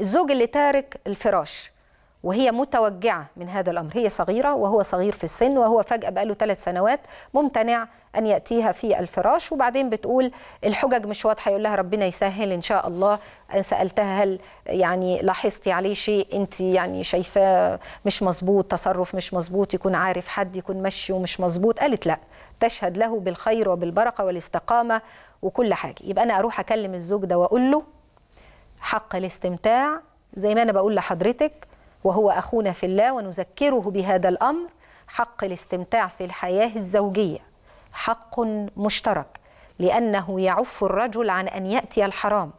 الزوج اللي تارك الفراش وهي متوجعة من هذا الأمر هي صغيرة وهو صغير في السن وهو فجأة بقاله ثلاث سنوات ممتنع أن يأتيها في الفراش وبعدين بتقول الحجج مش واضحة يقول لها ربنا يسهل إن شاء الله أنا سألتها هل يعني لاحظتي عليه شيء أنت يعني شايفاه مش مظبوط تصرف مش مظبوط يكون عارف حد يكون مشي ومش مظبوط قالت لا تشهد له بالخير وبالبركة والاستقامة وكل حاجة يبقى أنا أروح أكلم الزوج ده وأقول له حق الاستمتاع زي ما أنا بقول لحضرتك وهو أخونا في الله ونذكره بهذا الأمر حق الاستمتاع في الحياة الزوجية حق مشترك لأنه يعف الرجل عن أن يأتي الحرام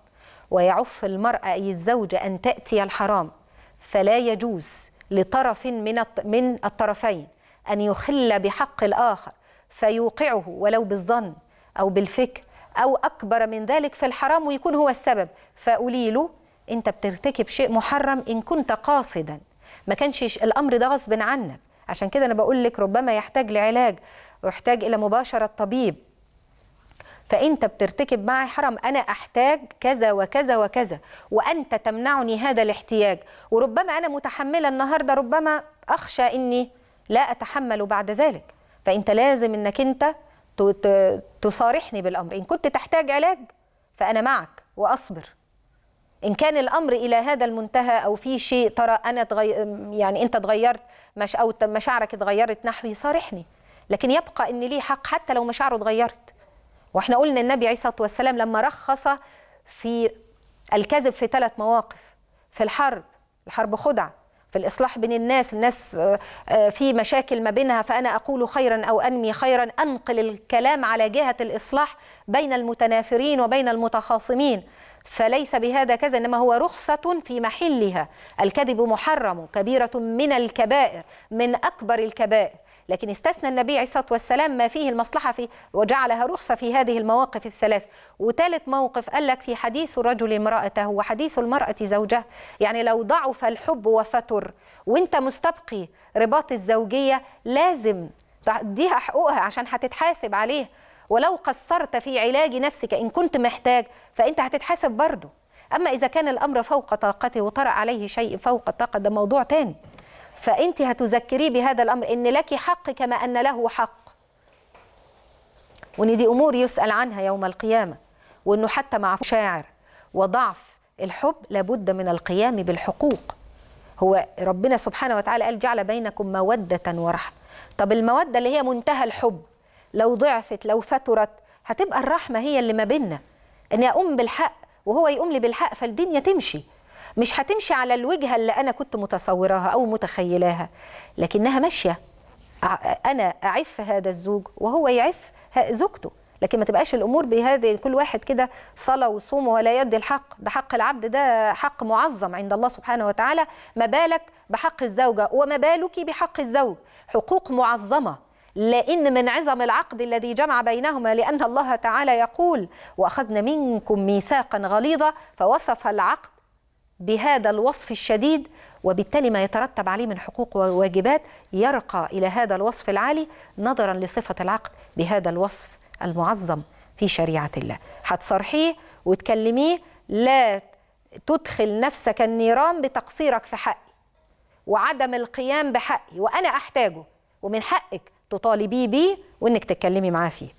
ويعف المرأة أي الزوجة أن تأتي الحرام فلا يجوز لطرف من من الطرفين أن يخل بحق الآخر فيوقعه ولو بالظن أو بالفكر أو أكبر من ذلك في الحرام ويكون هو السبب فقولي له أنت بترتكب شيء محرم إن كنت قاصدا ما كانش الأمر ده غصب عنك عشان كده أنا بقول لك ربما يحتاج لعلاج ويحتاج إلى مباشرة طبيب فأنت بترتكب معي حرام أنا أحتاج كذا وكذا وكذا وأنت تمنعني هذا الاحتياج وربما أنا متحملة النهاردة ربما أخشى أني لا أتحمل بعد ذلك فأنت لازم أنك أنت تصارحني بالامر ان كنت تحتاج علاج فانا معك واصبر ان كان الامر الى هذا المنتهى او في شيء ترى انا تغي... يعني انت اتغيرت مش او مشاعرك اتغيرت نحوي صارحني لكن يبقى ان لي حق حتى لو مشاعره اتغيرت واحنا قلنا النبي عليه الصلاه والسلام لما رخص في الكذب في ثلاث مواقف في الحرب الحرب خدعه في الإصلاح بين الناس الناس آه، في مشاكل ما بينها فأنا أقول خيرا أو أنمي خيرا أنقل الكلام على جهة الإصلاح بين المتنافرين وبين المتخاصمين فليس بهذا كذا انما هو رخصه في محلها الكذب محرم كبيره من الكبائر من اكبر الكبائر لكن استثنى النبي عليه الصلاة والسلام ما فيه المصلحة في وجعلها رخصة في هذه المواقف الثلاث وثالث موقف قال لك في حديث الرجل امرأته وحديث المرأة زوجها يعني لو ضعف الحب وفتر وانت مستبقي رباط الزوجية لازم تديها حقوقها عشان هتتحاسب عليه ولو قصرت في علاج نفسك إن كنت محتاج فأنت هتتحاسب برضه أما إذا كان الأمر فوق طاقته وطرأ عليه شيء فوق الطاقة ده موضوع تاني فأنت هتذكريه بهذا الأمر إن لك حق كما أن له حق وإن دي أمور يسأل عنها يوم القيامة وإنه حتى مع شاعر وضعف الحب لابد من القيام بالحقوق هو ربنا سبحانه وتعالى قال جعل بينكم مودة ورحمة طب المودة اللي هي منتهى الحب لو ضعفت لو فترت هتبقى الرحمة هي اللي ما بيننا إني أقوم بالحق وهو يقوم لي بالحق فالدنيا تمشي مش هتمشي على الوجهه اللي انا كنت متصوراها او متخيلاها لكنها ماشيه انا اعف هذا الزوج وهو يعف زوجته لكن ما تبقاش الامور بهذه كل واحد كده صلاه وصوم ولا يدي الحق ده حق العبد ده حق معظم عند الله سبحانه وتعالى ما بالك بحق الزوجه وما بالك بحق الزوج حقوق معظمه لان من عظم العقد الذي جمع بينهما لان الله تعالى يقول واخذنا منكم ميثاقا غليظا فوصف العقد بهذا الوصف الشديد وبالتالي ما يترتب عليه من حقوق وواجبات يرقى الى هذا الوصف العالي نظرا لصفه العقد بهذا الوصف المعظم في شريعه الله هتصرحيه وتكلميه لا تدخل نفسك النيران بتقصيرك في حقي وعدم القيام بحقي وانا احتاجه ومن حقك تطالبيه بيه وانك تتكلمي معاه فيه